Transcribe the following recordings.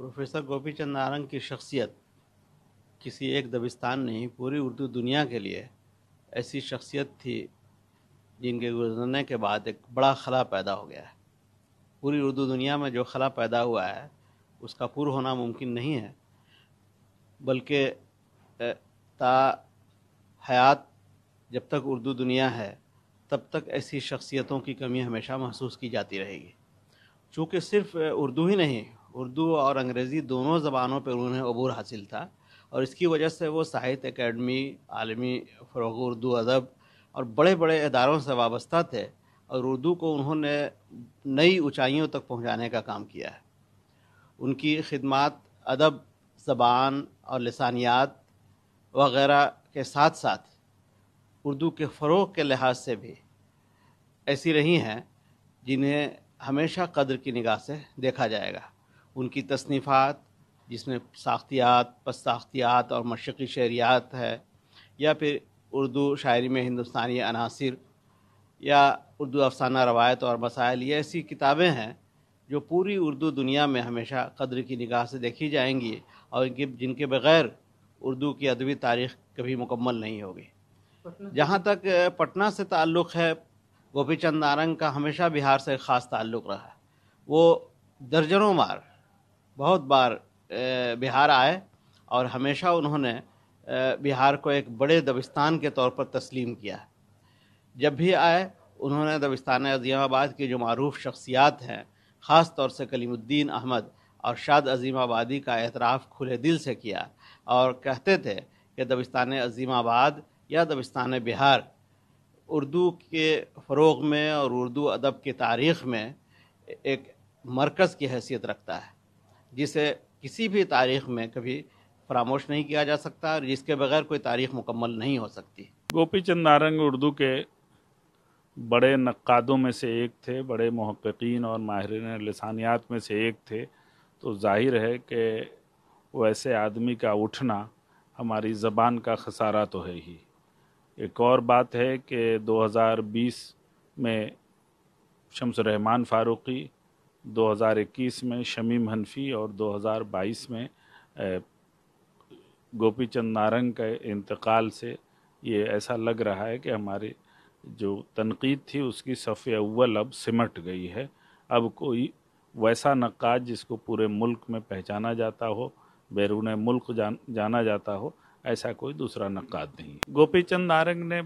professor गोपी चंद नारंग की शख्सियत किसी एक दबिस्तान नहीं पूरी उर्दू दुनिया के लिए ऐसी शख्सियत थी जिनके गुजरने के बाद एक बड़ा खला पैदा हो गया है पूरी उर्दू दुनिया में जो खला पैदा हुआ है उसका पूर्व होना मुमकिन नहीं है बल्कि ता हयात जब तक उर्दू दुनिया है तब तक ऐसी शख्सियतों की कमी हमेशा महसूस की जाती रहेगी चूँकि सिर्फ उर्दू ही नहीं उर्दू और अंग्रेज़ी दोनों ज़बानों पर उन्हें अबूर हासिल था और इसकी वजह से वो साहित्य अकेडमी आलमी फ़रोग उर्दू अदब और बड़े बड़े इदारों से वाबस्ता थे और उर्दू को उन्होंने नई ऊंचाइयों तक पहुंचाने का काम किया है उनकी खिदमत अदब ज़बान और लसानियात वगैरह के साथ साथ उर्दू के फ़रोग के लिहाज से भी ऐसी रही हैं जिन्हें हमेशा कदर की निगाह से देखा जाएगा उनकी तसनीफ़ात जिसमें साख्तियात पस साख्तियात और मशक़ी शहरियात है या फिर उर्दू शायरी में हिंदुस्तानी अनासर या उर्दू अफसाना रवायत और मसाइल ये ऐसी किताबें हैं जो पूरी उर्दू दुनिया में हमेशा कदर की निगाह से देखी जाएंगी और इनके जिनके बग़ैर उर्दू की अदबी तारीख कभी मुकम्मल नहीं होगी जहाँ तक पटना से ताल्लुक़ है गोपी चंद नारंग का हमेशा बिहार से ख़ास ताल्लुक़ रहा है वो दर्जनों मार बहुत बार बिहार आए और हमेशा उन्होंने बिहार को एक बड़े दबिस्तान के तौर पर तस्लीम किया है जब भी आए उन्होंने दबिस्तान अजीमाबाद की जो मरूफ शख्सियात हैं ख़ास तौर से कलीमुद्दीन अहमद और शाद अजीमाबादी का एतराफ़ खुले दिल से किया और कहते थे कि दबिस्तान अजीमाबाद या दबिस्तान बिहार उर्दू के फ़रोग में और उर्दू अदब की तारीख़ में एक मरकज़ की हैसियत रखता है जिसे किसी भी तारीख में कभी फरामोश नहीं किया जा सकता और जिसके बगैर कोई तारीख मुकम्मल नहीं हो सकती गोपी चंद नारंग उर्दू के बड़े नक्कादों में से एक थे बड़े महक्कीन और माहरीन लसानियात में से एक थे तो जाहिर है कि वैसे आदमी का उठना हमारी ज़बान का खसारा तो है ही एक और बात है कि 2020 में शम्स रहमान फ़ारूकी 2021 में शमीम हनफी और 2022 में गोपी चंद नारंग के इंतकाल से ये ऐसा लग रहा है कि हमारी जो तनकीद थी उसकी सफ़े अव्वल अब सिमट गई है अब कोई वैसा नक्काज जिसको पूरे मुल्क में पहचाना जाता हो बैरून मुल्क जान जाना जाता हो ऐसा कोई दूसरा नक्काद नहीं है गोपी चंद नारंग ने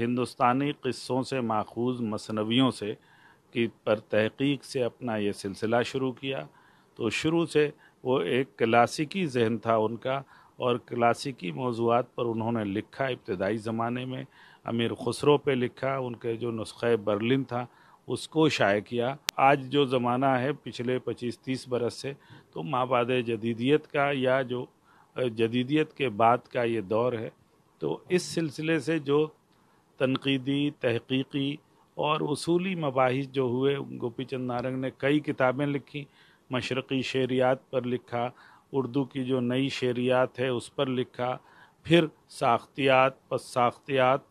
हिंदुस्तानी क़स्सों से माखूज मसनवियों से की पर तहकीक से अपना ये सिलसिला शुरू किया तो शुरू से वो एक क्लासिकी जहन था उनका और क्लासिकी मौजूद पर उन्होंने लिखा इब्तदाई ज़माने में अमीर खुसरो पे लिखा उनके जो नुस्ख़े बर्लिन था उसको शाये किया आज जो ज़माना है पिछले 25-30 बरस से तो माबाद जदीदियत का या जो जदीदियत के बाद का ये दौर है तो इस सिलसिले से जो तनकीदी तहकीकी और उसूली मबाहिस जो हुए गोपी चंद नारंग ने कई किताबें लिखी मशरक़ी शेरियात पर लिखा उर्दू की जो नई शेरियात है उस पर लिखा फिर साख्तियात पस साख्तियात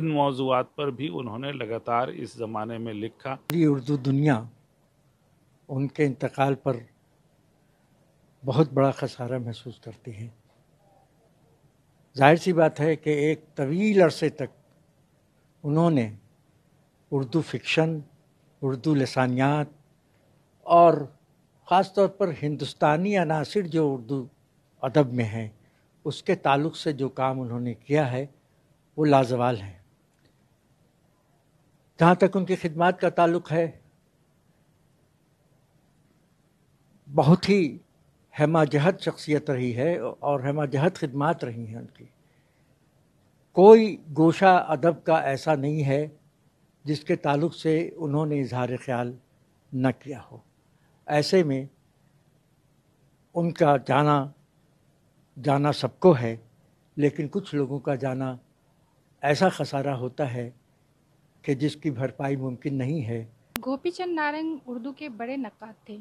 इन मौजूद पर भी उन्होंने लगातार इस ज़माने में लिखा ये उर्दू दुनिया उनके इंतकाल पर बहुत बड़ा खसारा महसूस करती है जाहिर सी बात है कि एक तवील अरसे तक उन्होंने उर्दू फिक्शन उर्दू लसानियात और ख़ास तौर पर हिंदुस्तानी अनासर जो उर्दू अदब में हैं उसके ताल्लुक से जो काम उन्होंने किया है वो लाजवाल हैं जहाँ तक उनकी खिदमत का ताल्लुक है बहुत ही जहद शख्सियत रही है और हेमा जहद खिदमत रही हैं उनकी कोई गोशा अदब का ऐसा नहीं है जिसके ताल्लुक से उन्होंने इजहार ख्याल न किया हो ऐसे में उनका जाना जाना सबको है लेकिन कुछ लोगों का जाना ऐसा खसारा होता है कि जिसकी भरपाई मुमकिन नहीं है गोपी चंद नारंग उर्दू के बड़े नक्का थे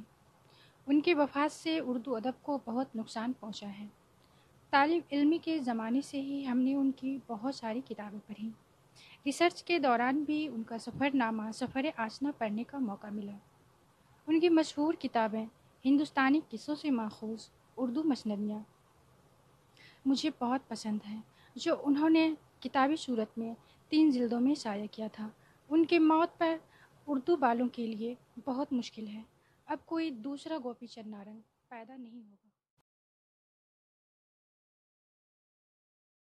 उनके वफात से उर्दू अदब को बहुत नुकसान पहुंचा है तालब इलमी के ज़माने से ही हमने उनकी बहुत सारी किताबें पढ़ी रिसर्च के दौरान भी उनका सफ़रनामा सफ़र आसना पढ़ने का मौका मिला उनकी मशहूर किताबें हिंदुस्तानी किस्सों से माखूज उर्दू मसनदियाँ मुझे बहुत पसंद हैं जो उन्होंने किताबी सूरत में तीन जिल्दों में शाया किया था उनके मौत पर उर्दू वालों के लिए बहुत मुश्किल है अब कोई दूसरा गोपी चंद नारंग पैदा नहीं होगा